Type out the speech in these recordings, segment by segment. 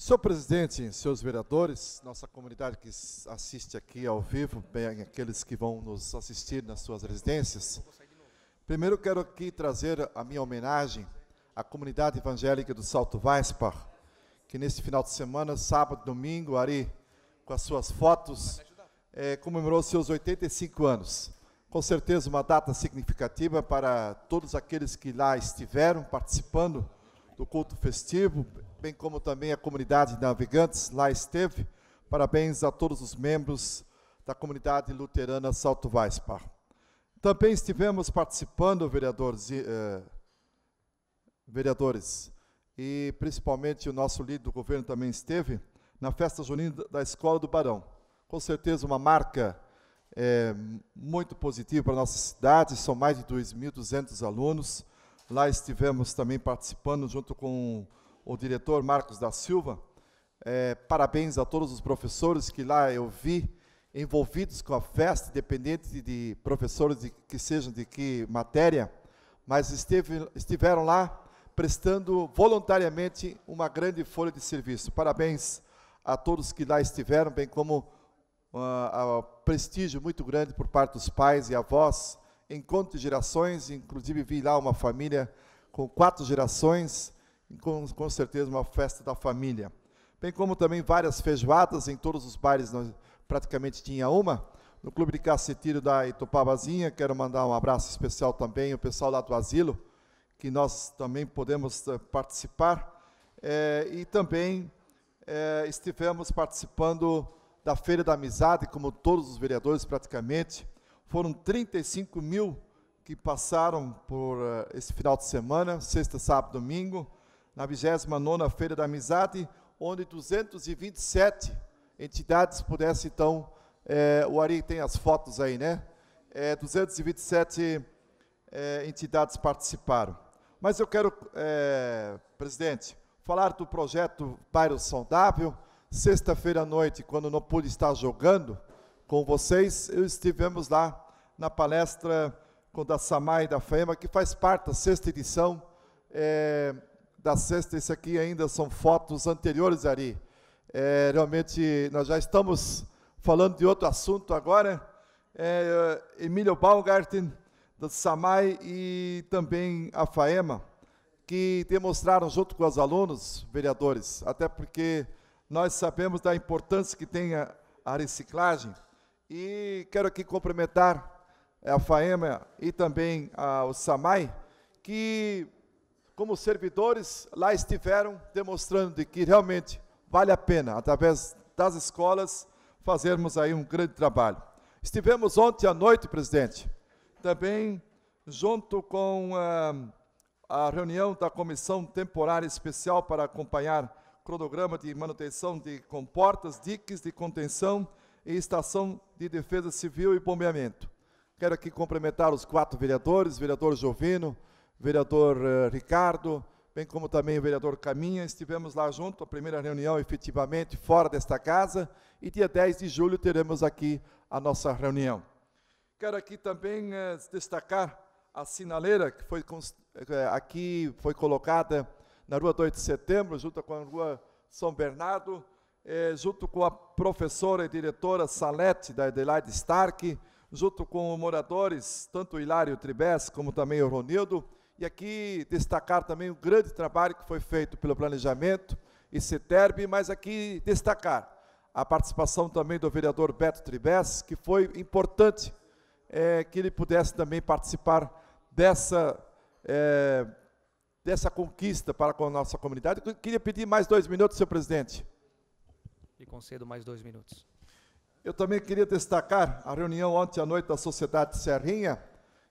Senhor presidente, senhores vereadores, nossa comunidade que assiste aqui ao vivo, bem aqueles que vão nos assistir nas suas residências, primeiro quero aqui trazer a minha homenagem à comunidade evangélica do Salto Vaispar, que neste final de semana, sábado, domingo, Ari, com as suas fotos, é, comemorou seus 85 anos. Com certeza uma data significativa para todos aqueles que lá estiveram participando do culto festivo, bem como também a comunidade de navegantes lá esteve. Parabéns a todos os membros da comunidade luterana Salto Weispar. Também estivemos participando, vereadores, eh, vereadores, e principalmente o nosso líder do governo também esteve, na festa junina da Escola do Barão. Com certeza uma marca eh, muito positiva para a nossa cidade, são mais de 2.200 alunos. Lá estivemos também participando junto com o diretor Marcos da Silva. É, parabéns a todos os professores que lá eu vi envolvidos com a festa, independente de professores de, que sejam de que matéria, mas esteve, estiveram lá prestando voluntariamente uma grande folha de serviço. Parabéns a todos que lá estiveram, bem como uh, prestígio muito grande por parte dos pais e avós, encontro de gerações, inclusive vi lá uma família com quatro gerações, com, com certeza uma festa da família. Bem como também várias feijoadas, em todos os bares nós praticamente tinha uma. No Clube de Cacetilho da Itupabazinha, quero mandar um abraço especial também ao pessoal lá do asilo, que nós também podemos eh, participar. É, e também é, estivemos participando da Feira da Amizade, como todos os vereadores praticamente. Foram 35 mil que passaram por uh, esse final de semana, sexta, sábado, domingo na 29 Feira da Amizade, onde 227 entidades pudessem, então, é, o Ari tem as fotos aí, né? É, 227 é, entidades participaram. Mas eu quero, é, presidente, falar do projeto Bairro Saudável. Sexta-feira à noite, quando não pude estar jogando com vocês, eu estivemos lá na palestra com da Samai da FEMA, que faz parte da sexta edição é, da sexta, esse aqui ainda são fotos anteriores, Ari. É, realmente, nós já estamos falando de outro assunto agora. É, Emílio Baumgarten, do SAMAI e também a FAEMA, que demonstraram junto com os alunos, vereadores, até porque nós sabemos da importância que tem a, a reciclagem. E quero aqui cumprimentar é, a FAEMA e também a, o SAMAI, que como servidores lá estiveram demonstrando de que realmente vale a pena, através das escolas, fazermos aí um grande trabalho. Estivemos ontem à noite, presidente, também junto com a, ah, a reunião da Comissão Temporária Especial para acompanhar cronograma de manutenção de comportas, diques de contenção e estação de defesa civil e bombeamento. Quero aqui cumprimentar os quatro vereadores, vereador Jovino, vereador eh, Ricardo, bem como também o vereador Caminha, estivemos lá junto, a primeira reunião efetivamente fora desta casa, e dia 10 de julho teremos aqui a nossa reunião. Quero aqui também eh, destacar a sinaleira que foi eh, aqui foi colocada na Rua 2 de Setembro, junto com a Rua São Bernardo, junto com a professora e diretora Salete da Adelaide Stark, junto com moradores, tanto Hilário Tribes como também o Ronildo, e aqui destacar também o grande trabalho que foi feito pelo Planejamento e CETERB, mas aqui destacar a participação também do vereador Beto Tribes, que foi importante é, que ele pudesse também participar dessa, é, dessa conquista para a nossa comunidade. Eu queria pedir mais dois minutos, senhor presidente. E concedo mais dois minutos. Eu também queria destacar a reunião ontem à noite da Sociedade Serrinha,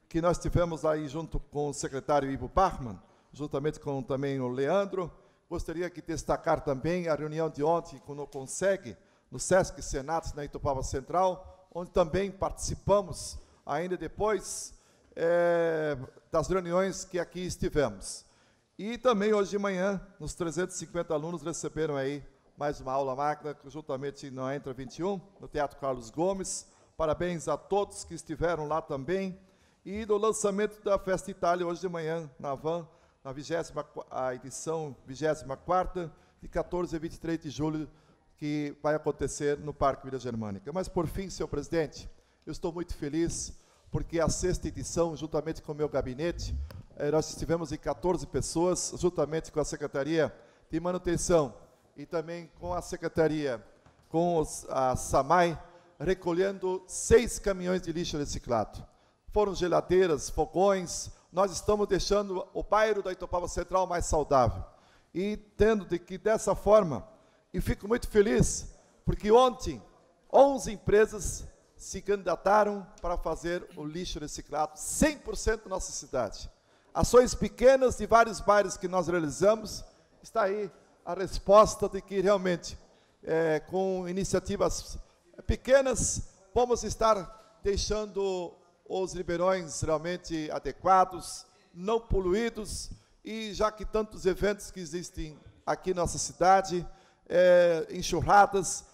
que nós tivemos aí junto com o secretário Ivo Bachmann, juntamente com também o Leandro. Gostaria de destacar também a reunião de ontem com o CONSEG, no SESC Senatos, na Itupava Central, onde também participamos, ainda depois é, das reuniões que aqui estivemos. E também hoje de manhã, nos 350 alunos receberam aí mais uma aula magna, juntamente na Entra 21, no Teatro Carlos Gomes. Parabéns a todos que estiveram lá também e do lançamento da Festa Itália hoje de manhã na Van, na 20, a edição 24 de 14 a 23 de julho, que vai acontecer no Parque Vila Germânica. Mas, por fim, senhor presidente, eu estou muito feliz porque a sexta edição, juntamente com o meu gabinete, eh, nós estivemos em 14 pessoas, juntamente com a Secretaria de Manutenção e também com a Secretaria, com a SAMAI, recolhendo seis caminhões de lixo reciclado foram geladeiras, fogões, nós estamos deixando o bairro da Itopava Central mais saudável. E entendo de que dessa forma, e fico muito feliz, porque ontem 11 empresas se candidataram para fazer o lixo reciclado 100% na nossa cidade. Ações pequenas de vários bairros que nós realizamos, está aí a resposta de que realmente, é, com iniciativas pequenas, vamos estar deixando os ribeirões realmente adequados, não poluídos, e já que tantos eventos que existem aqui na nossa cidade, é, enxurradas,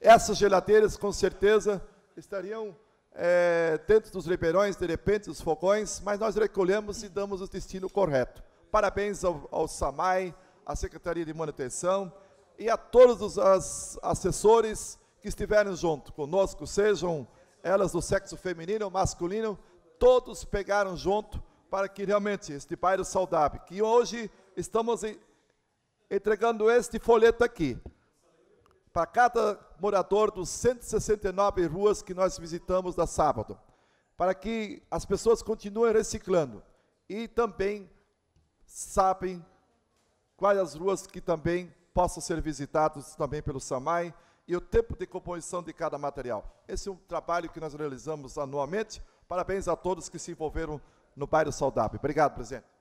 essas geladeiras com certeza estariam é, dentro dos ribeirões, de repente, os fogões, mas nós recolhemos e damos o destino correto. Parabéns ao, ao SAMAI, à Secretaria de Manutenção e a todos os assessores que estiverem junto conosco, sejam elas do sexo feminino ou masculino, todos pegaram junto para que realmente este bairro saudável, que hoje estamos entregando este folheto aqui, para cada morador dos 169 ruas que nós visitamos da sábado, para que as pessoas continuem reciclando e também sabem quais as ruas que também possam ser visitadas também pelo SAMAI e o tempo de composição de cada material. Esse é um trabalho que nós realizamos anualmente. Parabéns a todos que se envolveram no bairro Saudável. Obrigado, presidente.